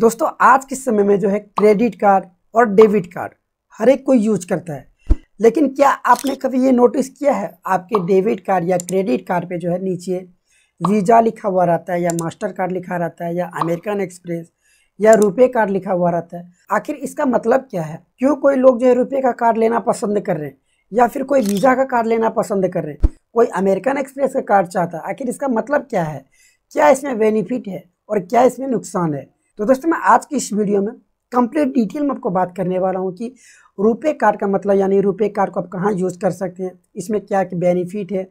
दोस्तों आज के समय में जो है क्रेडिट कार्ड और डेबिट कार्ड हर एक कोई यूज करता है लेकिन क्या आपने कभी ये नोटिस किया है आपके डेबिट कार्ड या क्रेडिट कार्ड पे जो है नीचे वीज़ा लिखा हुआ रहता है या मास्टर कार्ड लिखा रहता है या अमेरिकन एक्सप्रेस या रुपए कार्ड लिखा हुआ रहता है आखिर इसका मतलब क्या है क्यों कोई लोग जो है रुपये का कार्ड लेना पसंद कर रहे हैं या फिर कोई वीज़ा का कार्ड लेना पसंद कर रहे हैं कोई अमेरिकन एक्सप्रेस का कार्ड चाहता है आखिर इसका मतलब क्या है क्या इसमें बेनिफिट है और क्या इसमें नुकसान है तो दोस्तों मैं आज की इस वीडियो में कंप्लीट डिटेल में आपको बात करने वाला हूँ कि रुपए कार्ड का मतलब यानी रुपए कार्ड को आप कहाँ यूज़ कर सकते हैं इसमें क्या बेनिफिट है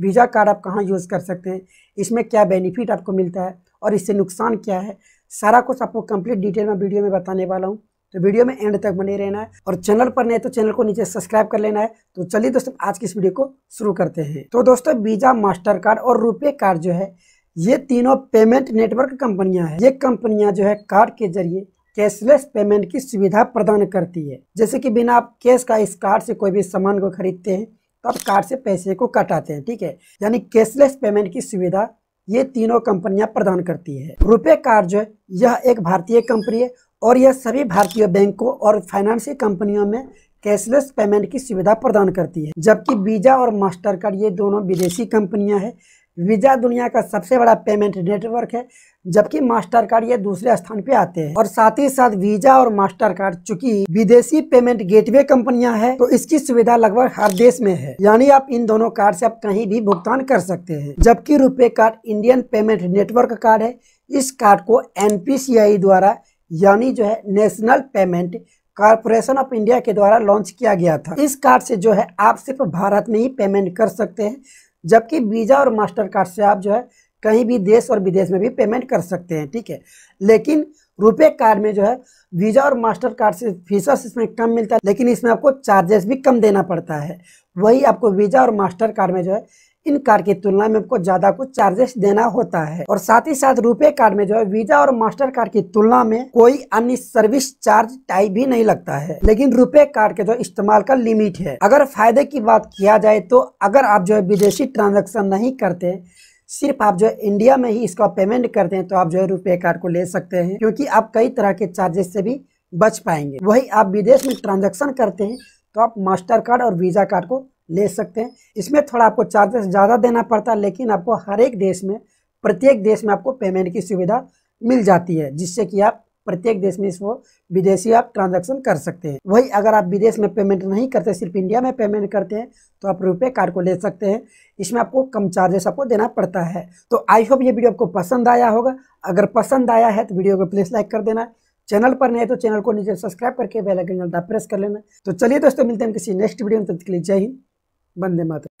वीज़ा कार्ड आप कहाँ यूज़ कर सकते हैं इसमें क्या बेनिफिट आपको मिलता है और इससे नुकसान क्या है सारा कुछ आपको कंप्लीट डिटेल में वीडियो में बताने वाला हूँ तो वीडियो में एंड तक बने रहना है और चैनल पर नहीं तो चैनल को नीचे सब्सक्राइब कर लेना है तो चलिए दोस्तों आज की इस वीडियो को शुरू करते हैं तो दोस्तों वीज़ा मास्टर कार्ड और रुपये कार्ड जो है ये तीनों पेमेंट नेटवर्क कंपनियां हैं ये कंपनियां जो है कार्ड के जरिए कैशलेस पेमेंट की सुविधा प्रदान करती है जैसे कि बिना आप कैश का इस कार्ड से कोई भी सामान को खरीदते हैं तो आप कार्ड से पैसे को कटाते हैं ठीक है यानी कैशलेस पेमेंट की सुविधा ये तीनों कंपनियां प्रदान करती है रुपए कार्ड जो है यह एक भारतीय कंपनी है और यह सभी भारतीय बैंकों और फाइनेंशियल कंपनियों में कैशलेस पेमेंट की सुविधा प्रदान करती है जबकि वीजा और मास्टर कार्ड ये दोनों विदेशी कंपनियां हैं वीजा दुनिया का सबसे बड़ा पेमेंट नेटवर्क है जबकि मास्टर कार्ड ये दूसरे स्थान पे आते हैं और साथ ही साथ वीजा और मास्टर कार्ड चूंकि विदेशी पेमेंट गेटवे कंपनियां हैं तो इसकी सुविधा लगभग हर देश में है यानी आप इन दोनों कार्ड से आप कहीं भी भुगतान कर सकते हैं जबकि RuPay card Indian payment network card है इस कार्ड को एन द्वारा यानी जो है national payment corporation of India के द्वारा लॉन्च किया गया था इस कार्ड से जो है आप सिर्फ भारत में ही पेमेंट कर सकते हैं जबकि वीज़ा और मास्टर कार्ड से आप जो है कहीं भी देश और विदेश में भी पेमेंट कर सकते हैं ठीक है लेकिन रुपए कार्ड में जो है वीज़ा और मास्टर कार्ड से फीसस इसमें कम मिलता है लेकिन इसमें आपको चार्जेस भी कम देना पड़ता है वही आपको वीज़ा और मास्टर कार्ड में जो है इन कार्ड की तुलना में आपको ज्यादा कुछ चार्जेस देना होता है और साथ ही साथ रुपए कार्ड में जो है वीजा और मास्टर कार्ड की तुलना में कोई अन्य सर्विस चार्ज टाइप भी नहीं लगता है लेकिन रुपए कार्ड के जो इस्तेमाल का लिमिट है अगर फायदे की बात किया जाए तो अगर आप जो है विदेशी ट्रांजेक्शन नहीं करते सिर्फ आप जो है इंडिया में ही इसका पेमेंट करते हैं तो आप जो है रुपए कार्ड को ले सकते हैं क्योंकि आप कई तरह के चार्जेस से भी बच पाएंगे वही आप विदेश में ट्रांजेक्शन करते हैं तो आप मास्टर कार्ड और वीज़ा कार्ड को ले सकते हैं इसमें थोड़ा आपको चार्जेस ज़्यादा देना पड़ता है लेकिन आपको हर एक देश में प्रत्येक देश में आपको पेमेंट की सुविधा मिल जाती है जिससे कि आप प्रत्येक देश में इसको विदेशी आप ट्रांजैक्शन कर सकते हैं वही अगर आप विदेश में पेमेंट नहीं करते सिर्फ इंडिया में पेमेंट करते हैं तो आप रुपए कार्ड को ले सकते हैं इसमें आपको कम चार्जेस आपको देना पड़ता है तो आई होप ये वीडियो आपको पसंद आया होगा अगर पसंद आया है तो वीडियो को प्लीज़ लाइक कर देना चैनल पर नहीं है तो चैनल को नीचे सब्सक्राइब करके बेल आइकन प्रेस कर लेना तो चलिए दोस्तों मिलते हैं किसी नेक्स्ट वीडियो में तब के लिए जय हिंद वंदे मातरम